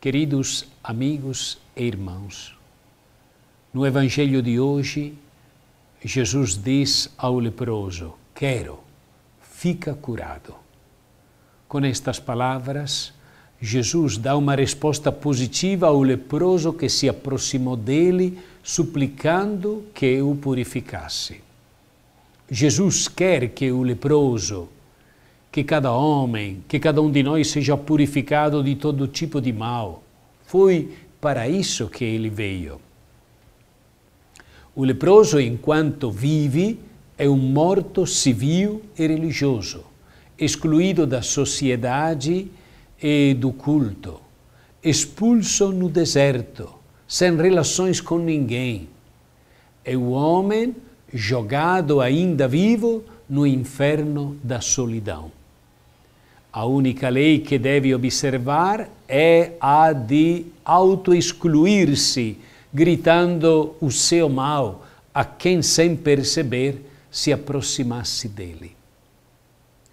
Queridos amigos e irmãos, no Evangelho de hoje, Jesus diz ao leproso: Quero, fica curado. Com estas palavras, Jesus dá uma resposta positiva ao leproso que se aproximou dele, suplicando que o purificasse. Jesus quer que o leproso que cada homem, que cada um de nós seja purificado de todo tipo de mal. Foi para isso que ele veio. O leproso, enquanto vive, é um morto civil e religioso, excluído da sociedade e do culto, expulso no deserto, sem relações com ninguém. É o homem jogado ainda vivo no inferno da solidão. A única lei que deve observar é a de auto-excluir-se, gritando o seu mal a quem, sem perceber, se aproximasse dele.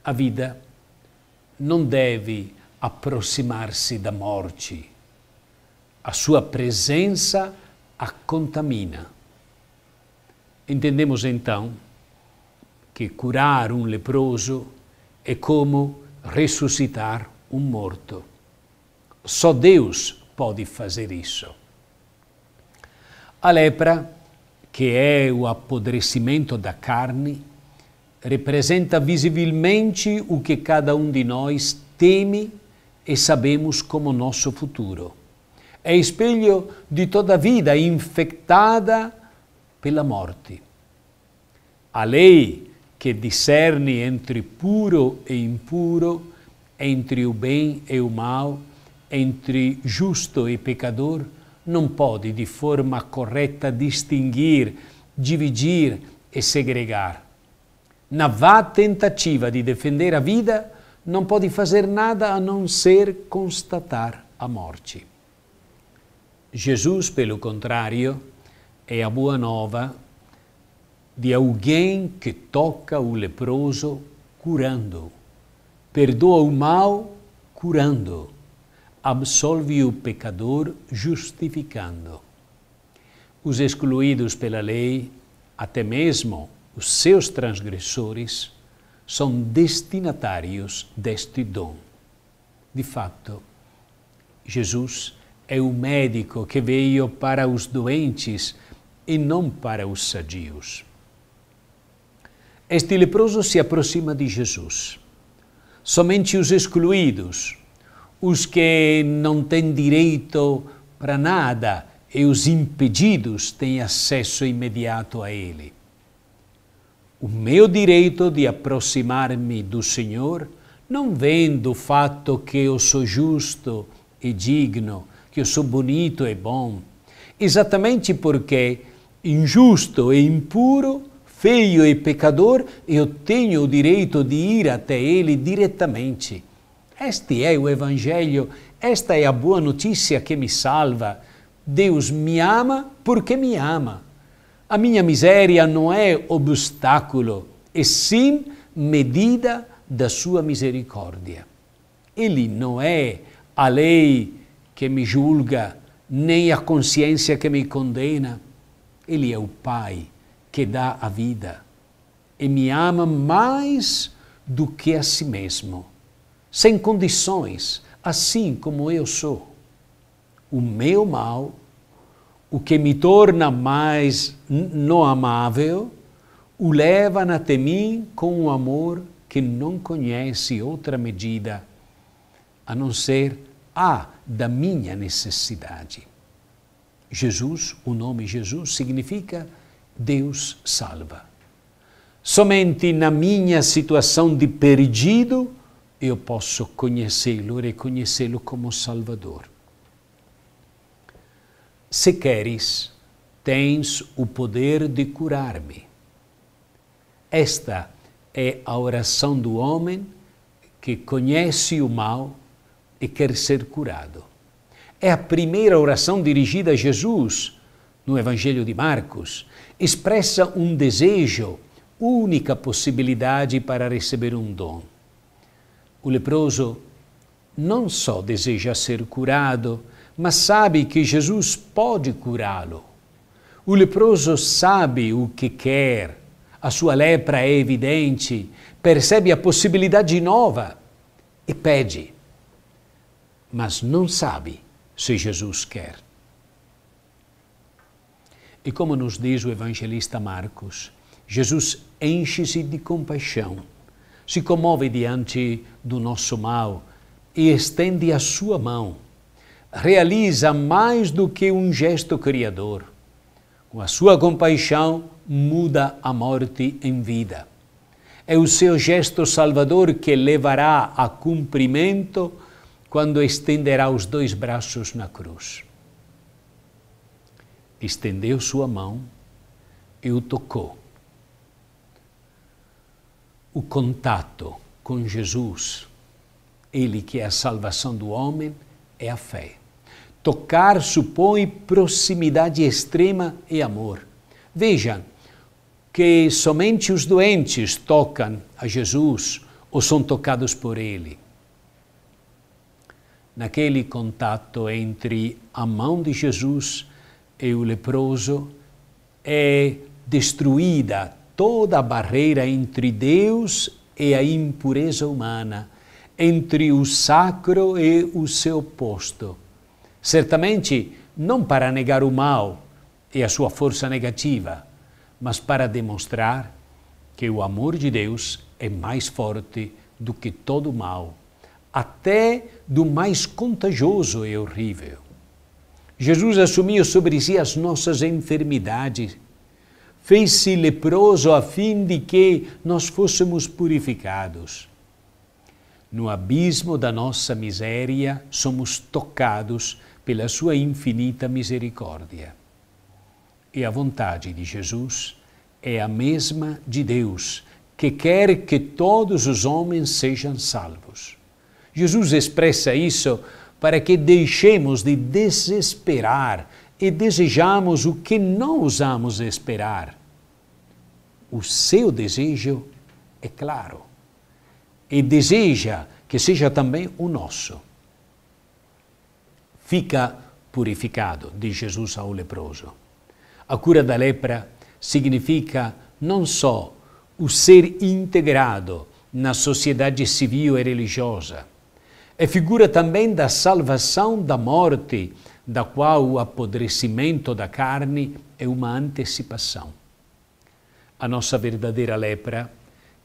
A vida não deve aproximar-se da morte. A sua presença a contamina. Entendemos então que curar um leproso é como ressuscitar um morto. Só Deus pode fazer isso. A lepra, que é o apodrecimento da carne, representa visivelmente o que cada um de nós teme e sabemos como nosso futuro. É espelho de toda a vida infectada pela morte. A lei que discerne entre puro e impuro, entre o bem e o mal, entre justo e pecador, não pode de forma correta distinguir, dividir e segregar. Na vá tentativa de defender a vida, não pode fazer nada a não ser constatar a morte. Jesus, pelo contrário, é a boa nova de alguém que toca o leproso curando, perdoa o mal curando, absolve o pecador justificando. Os excluídos pela lei, até mesmo os seus transgressores, são destinatários deste dom. De fato, Jesus é o médico que veio para os doentes e não para os sadios. Este leproso se aproxima de Jesus. Somente os excluídos, os que não têm direito para nada e os impedidos têm acesso imediato a Ele. O meu direito de aproximar-me do Senhor não vem do fato que eu sou justo e digno, que eu sou bonito e bom, exatamente porque injusto e impuro feio e pecador, eu tenho o direito de ir até ele diretamente. Este é o Evangelho, esta é a boa notícia que me salva. Deus me ama porque me ama. A minha miséria não é obstáculo, e sim medida da sua misericórdia. Ele não é a lei que me julga, nem a consciência que me condena. Ele é o Pai que dá a vida e me ama mais do que a si mesmo, sem condições, assim como eu sou. O meu mal, o que me torna mais não amável, o leva até mim com um amor que não conhece outra medida a não ser a da minha necessidade. Jesus, o nome Jesus significa Deus salva. Somente na minha situação de perdido eu posso conhecê-lo, reconhecê-lo como Salvador. Se queres, tens o poder de curar-me. Esta é a oração do homem que conhece o mal e quer ser curado. É a primeira oração dirigida a Jesus no Evangelho de Marcos, expressa um desejo, única possibilidade para receber um dom. O leproso não só deseja ser curado, mas sabe que Jesus pode curá-lo. O leproso sabe o que quer, a sua lepra é evidente, percebe a possibilidade nova e pede, mas não sabe se Jesus quer. E como nos diz o evangelista Marcos, Jesus enche-se de compaixão, se comove diante do nosso mal e estende a sua mão. Realiza mais do que um gesto criador. Com a sua compaixão, muda a morte em vida. É o seu gesto salvador que levará a cumprimento quando estenderá os dois braços na cruz estendeu sua mão e o tocou. O contato com Jesus, ele que é a salvação do homem, é a fé. Tocar supõe proximidade extrema e amor. Vejam que somente os doentes tocam a Jesus ou são tocados por ele naquele contato entre a mão de Jesus e o leproso, é destruída toda a barreira entre Deus e a impureza humana, entre o sacro e o seu oposto. Certamente, não para negar o mal e a sua força negativa, mas para demonstrar que o amor de Deus é mais forte do que todo o mal, até do mais contagioso e horrível. Jesus assumiu sobre si as nossas enfermidades, fez-se leproso a fim de que nós fôssemos purificados. No abismo da nossa miséria, somos tocados pela sua infinita misericórdia. E a vontade de Jesus é a mesma de Deus, que quer que todos os homens sejam salvos. Jesus expressa isso para que deixemos de desesperar e desejamos o que não usamos esperar. O seu desejo é claro e deseja que seja também o nosso. Fica purificado, diz Jesus ao leproso. A cura da lepra significa não só o ser integrado na sociedade civil e religiosa, é figura também da salvação da morte, da qual o apodrecimento da carne é uma antecipação. A nossa verdadeira lepra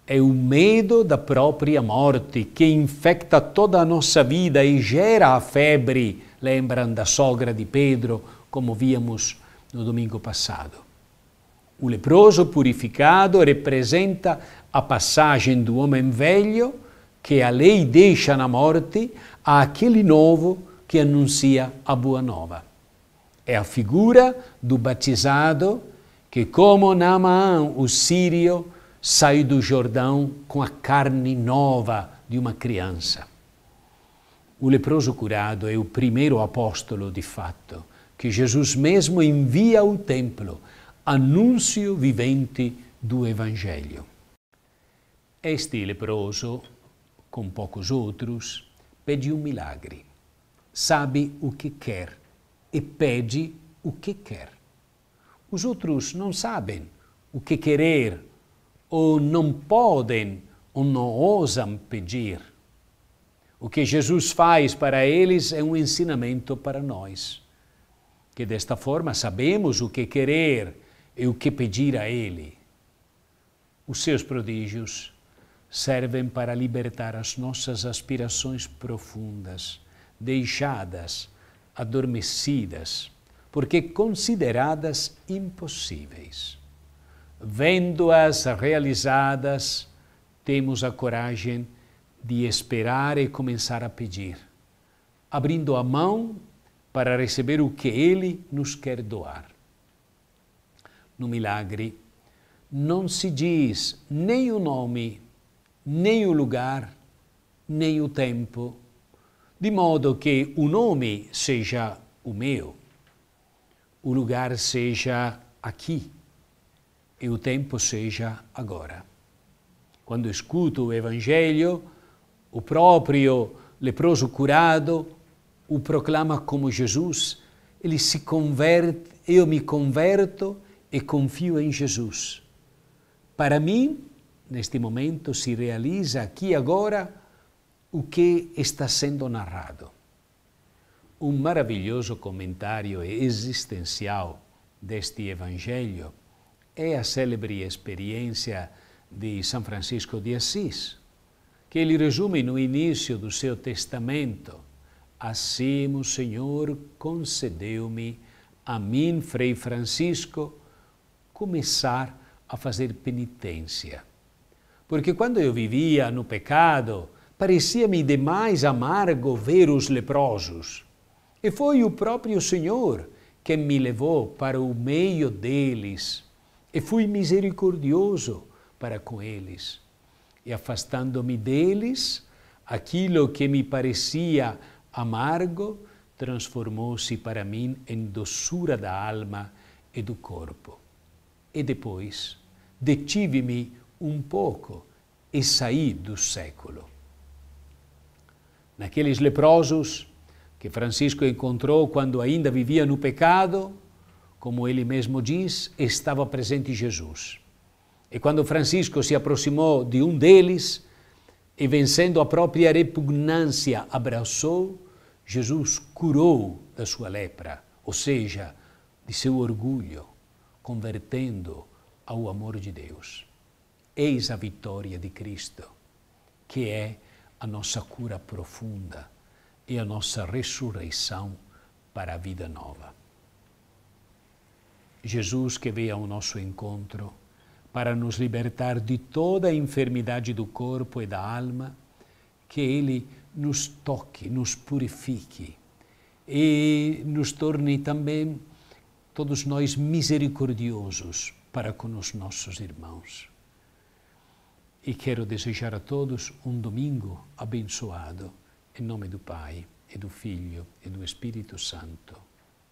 é o medo da própria morte que infecta toda a nossa vida e gera a febre, lembram da sogra de Pedro, como víamos no domingo passado. O leproso purificado representa a passagem do homem velho que a lei deixa na morte àquele novo que anuncia a boa nova. É a figura do batizado que, como Naamã, o sírio, sai do Jordão com a carne nova de uma criança. O leproso curado é o primeiro apóstolo, de fato, que Jesus mesmo envia ao templo, anúncio vivente do Evangelho. Este leproso com poucos outros, pede um milagre. Sabe o que quer e pede o que quer. Os outros não sabem o que querer, ou não podem, ou não ousam pedir. O que Jesus faz para eles é um ensinamento para nós, que desta forma sabemos o que querer e o que pedir a Ele. Os seus prodígios servem para libertar as nossas aspirações profundas, deixadas, adormecidas, porque consideradas impossíveis. Vendo-as realizadas, temos a coragem de esperar e começar a pedir, abrindo a mão para receber o que Ele nos quer doar. No milagre, não se diz nem o nome nem o lugar, nem o tempo, de modo que o nome seja o meu, o lugar seja aqui e o tempo seja agora. Quando escuto o Evangelho, o próprio leproso curado o proclama como Jesus, ele se converte, eu me converto e confio em Jesus. Para mim, neste momento, se realiza aqui agora o que está sendo narrado. Um maravilhoso comentário existencial deste Evangelho é a célebre experiência de São Francisco de Assis, que ele resume no início do seu testamento: Assim o Senhor concedeu-me, a mim, Frei Francisco, começar a fazer penitência porque quando eu vivia no pecado, parecia-me demais amargo ver os leprosos. E foi o próprio Senhor que me levou para o meio deles, e fui misericordioso para com eles. E afastando-me deles, aquilo que me parecia amargo transformou-se para mim em doçura da alma e do corpo. E depois detive-me um pouco e saí do século. Naqueles leprosos que Francisco encontrou quando ainda vivia no pecado, como ele mesmo diz, estava presente Jesus. E quando Francisco se aproximou de um deles e, vencendo a própria repugnância, abraçou, Jesus curou da sua lepra, ou seja, de seu orgulho, convertendo ao amor de Deus. Eis a vitória de Cristo, que é a nossa cura profunda e a nossa ressurreição para a vida nova. Jesus que veio ao nosso encontro para nos libertar de toda a enfermidade do corpo e da alma, que Ele nos toque, nos purifique e nos torne também todos nós misericordiosos para com os nossos irmãos e quero desejar a todos um domingo abençoado. Em nome do Pai, e do Filho, e do Espírito Santo.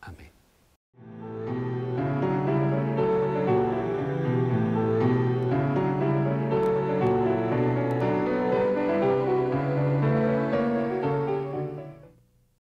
Amém.